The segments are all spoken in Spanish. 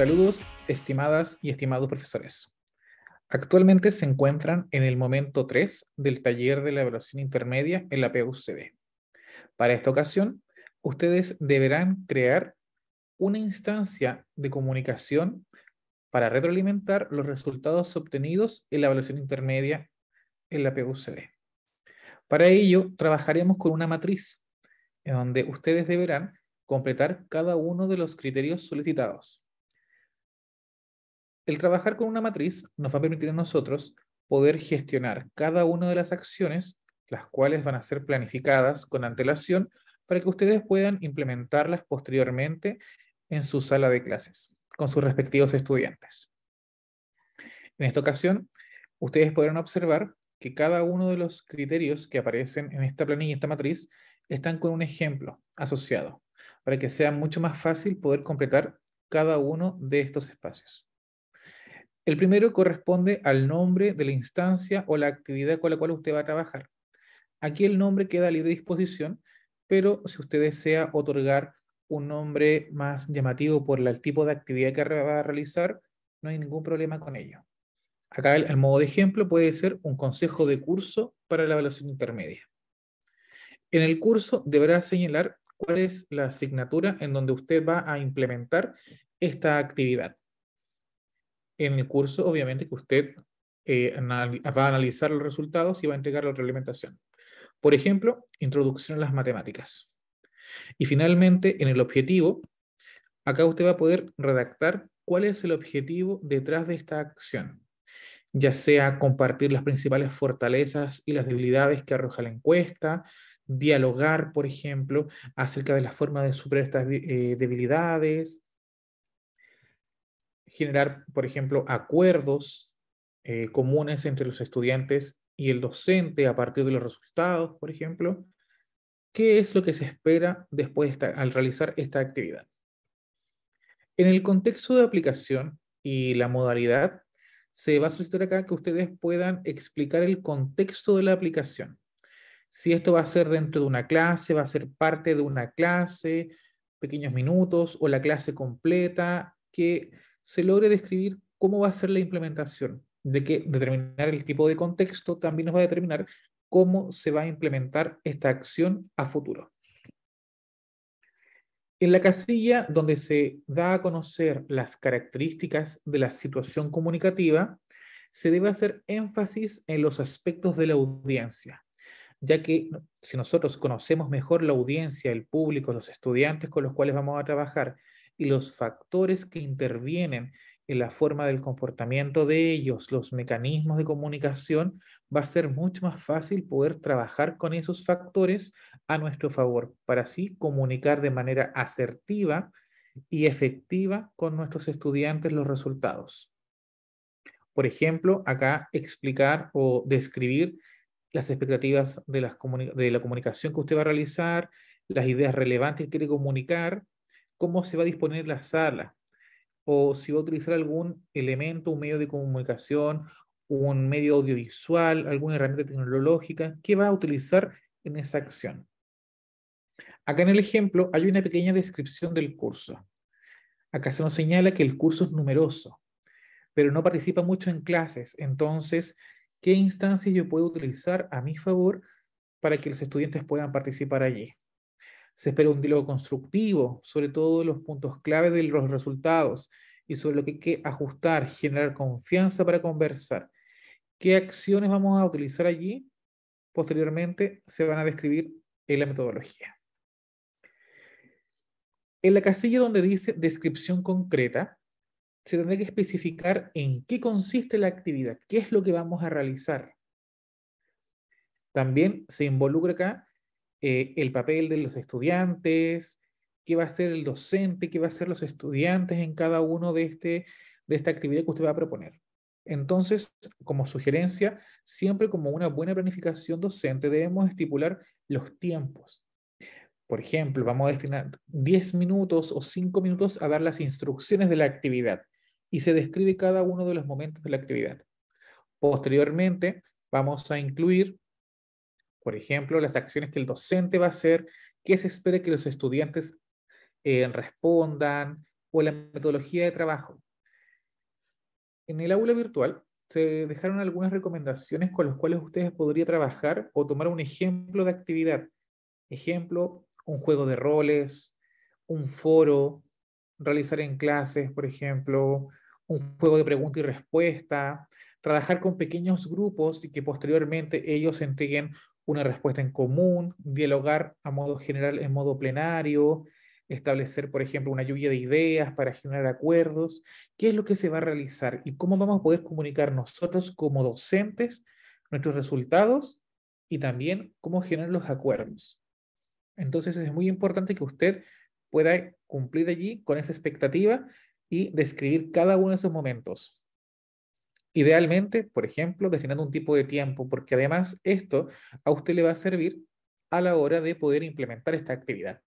Saludos, estimadas y estimados profesores. Actualmente se encuentran en el momento 3 del taller de la evaluación intermedia en la PUCB. Para esta ocasión, ustedes deberán crear una instancia de comunicación para retroalimentar los resultados obtenidos en la evaluación intermedia en la PUCB. Para ello, trabajaremos con una matriz en donde ustedes deberán completar cada uno de los criterios solicitados. El trabajar con una matriz nos va a permitir a nosotros poder gestionar cada una de las acciones, las cuales van a ser planificadas con antelación para que ustedes puedan implementarlas posteriormente en su sala de clases con sus respectivos estudiantes. En esta ocasión, ustedes podrán observar que cada uno de los criterios que aparecen en esta planilla, esta matriz, están con un ejemplo asociado, para que sea mucho más fácil poder completar cada uno de estos espacios. El primero corresponde al nombre de la instancia o la actividad con la cual usted va a trabajar. Aquí el nombre queda a libre disposición, pero si usted desea otorgar un nombre más llamativo por el tipo de actividad que va a realizar, no hay ningún problema con ello. Acá el, el, modo de ejemplo puede ser un consejo de curso para la evaluación intermedia. En el curso deberá señalar cuál es la asignatura en donde usted va a implementar esta actividad en el curso, obviamente, que usted eh, va a analizar los resultados y va a entregar la reglamentación. Por ejemplo, introducción a las matemáticas. Y finalmente, en el objetivo, acá usted va a poder redactar cuál es el objetivo detrás de esta acción, ya sea compartir las principales fortalezas y las debilidades que arroja la encuesta, dialogar, por ejemplo, acerca de la forma de superar estas eh, debilidades, generar, por ejemplo, acuerdos eh, comunes entre los estudiantes y el docente a partir de los resultados, por ejemplo. ¿Qué es lo que se espera después al realizar esta actividad? En el contexto de aplicación y la modalidad, se va a solicitar acá que ustedes puedan explicar el contexto de la aplicación. Si esto va a ser dentro de una clase, va a ser parte de una clase, pequeños minutos o la clase completa, que se logre describir cómo va a ser la implementación, de que determinar el tipo de contexto también nos va a determinar cómo se va a implementar esta acción a futuro. En la casilla donde se da a conocer las características de la situación comunicativa, se debe hacer énfasis en los aspectos de la audiencia, ya que si nosotros conocemos mejor la audiencia, el público, los estudiantes con los cuales vamos a trabajar, y los factores que intervienen en la forma del comportamiento de ellos, los mecanismos de comunicación, va a ser mucho más fácil poder trabajar con esos factores a nuestro favor, para así comunicar de manera asertiva y efectiva con nuestros estudiantes los resultados. Por ejemplo, acá explicar o describir las expectativas de, de la comunicación que usted va a realizar, las ideas relevantes que quiere comunicar, cómo se va a disponer la sala o si va a utilizar algún elemento, un medio de comunicación, un medio audiovisual, alguna herramienta tecnológica, ¿qué va a utilizar en esa acción? Acá en el ejemplo hay una pequeña descripción del curso. Acá se nos señala que el curso es numeroso, pero no participa mucho en clases. Entonces, ¿qué instancias yo puedo utilizar a mi favor para que los estudiantes puedan participar allí? Se espera un diálogo constructivo sobre todos los puntos clave de los resultados y sobre lo que hay que ajustar, generar confianza para conversar. ¿Qué acciones vamos a utilizar allí? Posteriormente se van a describir en la metodología. En la casilla donde dice descripción concreta, se tendrá que especificar en qué consiste la actividad, qué es lo que vamos a realizar. También se involucra acá eh, el papel de los estudiantes, qué va a hacer el docente, qué va a hacer los estudiantes en cada uno de, este, de esta actividad que usted va a proponer. Entonces, como sugerencia, siempre como una buena planificación docente debemos estipular los tiempos. Por ejemplo, vamos a destinar 10 minutos o 5 minutos a dar las instrucciones de la actividad y se describe cada uno de los momentos de la actividad. Posteriormente, vamos a incluir por ejemplo, las acciones que el docente va a hacer, qué se espera que los estudiantes eh, respondan o la metodología de trabajo. En el aula virtual se dejaron algunas recomendaciones con las cuales ustedes podrían trabajar o tomar un ejemplo de actividad. Ejemplo, un juego de roles, un foro, realizar en clases, por ejemplo, un juego de pregunta y respuesta, trabajar con pequeños grupos y que posteriormente ellos entreguen una respuesta en común, dialogar a modo general en modo plenario, establecer, por ejemplo, una lluvia de ideas para generar acuerdos, qué es lo que se va a realizar y cómo vamos a poder comunicar nosotros como docentes nuestros resultados y también cómo generar los acuerdos. Entonces es muy importante que usted pueda cumplir allí con esa expectativa y describir cada uno de esos momentos. Idealmente, por ejemplo, destinando un tipo de tiempo, porque además esto a usted le va a servir a la hora de poder implementar esta actividad.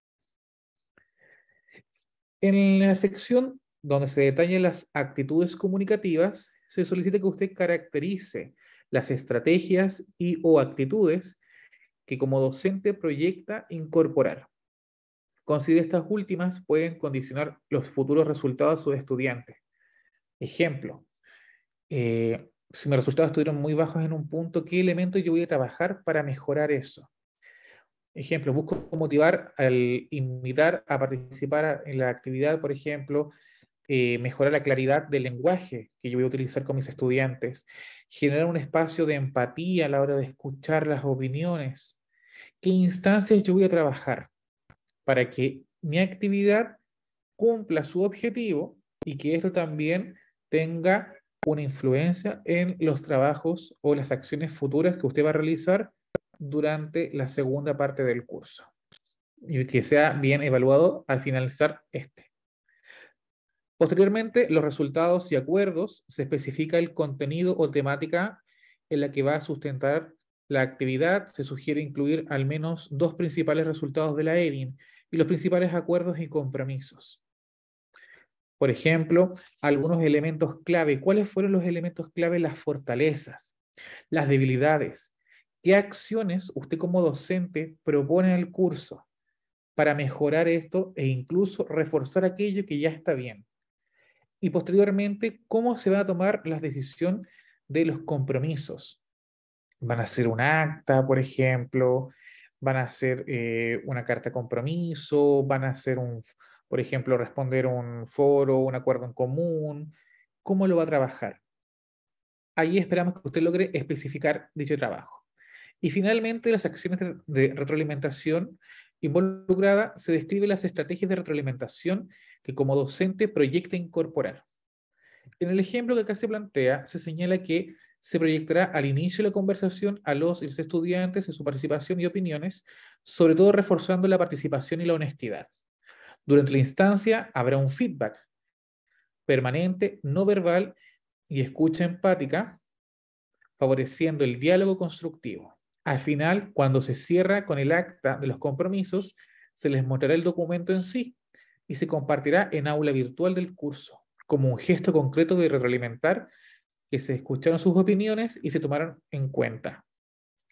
En la sección donde se detallan las actitudes comunicativas, se solicita que usted caracterice las estrategias y o actitudes que como docente proyecta incorporar. Considere estas últimas pueden condicionar los futuros resultados de sus estudiantes. Ejemplo, eh, si mis resultados estuvieron muy bajos en un punto, ¿qué elementos yo voy a trabajar para mejorar eso? Ejemplo, busco motivar al invitar a participar en la actividad, por ejemplo, eh, mejorar la claridad del lenguaje que yo voy a utilizar con mis estudiantes, generar un espacio de empatía a la hora de escuchar las opiniones, qué instancias yo voy a trabajar para que mi actividad cumpla su objetivo y que esto también tenga una influencia en los trabajos o las acciones futuras que usted va a realizar durante la segunda parte del curso y que sea bien evaluado al finalizar este. Posteriormente, los resultados y acuerdos se especifica el contenido o temática en la que va a sustentar la actividad. Se sugiere incluir al menos dos principales resultados de la EDIN y los principales acuerdos y compromisos por ejemplo, algunos elementos clave. ¿Cuáles fueron los elementos clave? Las fortalezas, las debilidades. ¿Qué acciones usted como docente propone al curso para mejorar esto e incluso reforzar aquello que ya está bien? Y posteriormente, ¿cómo se va a tomar la decisión de los compromisos? ¿Van a ser un acta, por ejemplo? ¿Van a ser eh, una carta de compromiso? ¿Van a ser un, por ejemplo, responder un foro, un acuerdo en común, cómo lo va a trabajar. Ahí esperamos que usted logre especificar dicho trabajo. Y finalmente, las acciones de retroalimentación involucrada se describen las estrategias de retroalimentación que como docente proyecta incorporar. En el ejemplo que acá se plantea, se señala que se proyectará al inicio de la conversación a los estudiantes en su participación y opiniones, sobre todo reforzando la participación y la honestidad. Durante la instancia habrá un feedback permanente, no verbal y escucha empática, favoreciendo el diálogo constructivo. Al final, cuando se cierra con el acta de los compromisos, se les mostrará el documento en sí y se compartirá en aula virtual del curso, como un gesto concreto de retroalimentar que se escucharon sus opiniones y se tomaron en cuenta,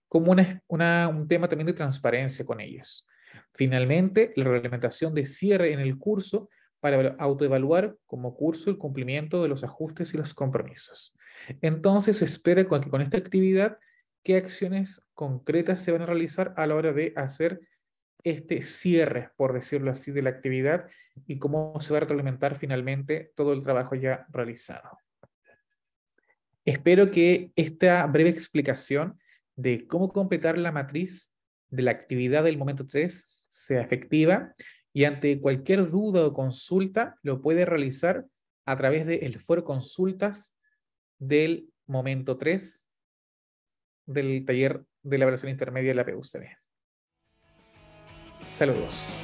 como un tema también de transparencia con ellos. Finalmente, la reglamentación de cierre en el curso para autoevaluar como curso el cumplimiento de los ajustes y los compromisos. Entonces, se espera con que con esta actividad, qué acciones concretas se van a realizar a la hora de hacer este cierre, por decirlo así, de la actividad y cómo se va a reglamentar finalmente todo el trabajo ya realizado. Espero que esta breve explicación de cómo completar la matriz de la actividad del momento 3 sea efectiva y ante cualquier duda o consulta lo puede realizar a través del de foro consultas del momento 3 del taller de la versión intermedia de la PUCB. Saludos.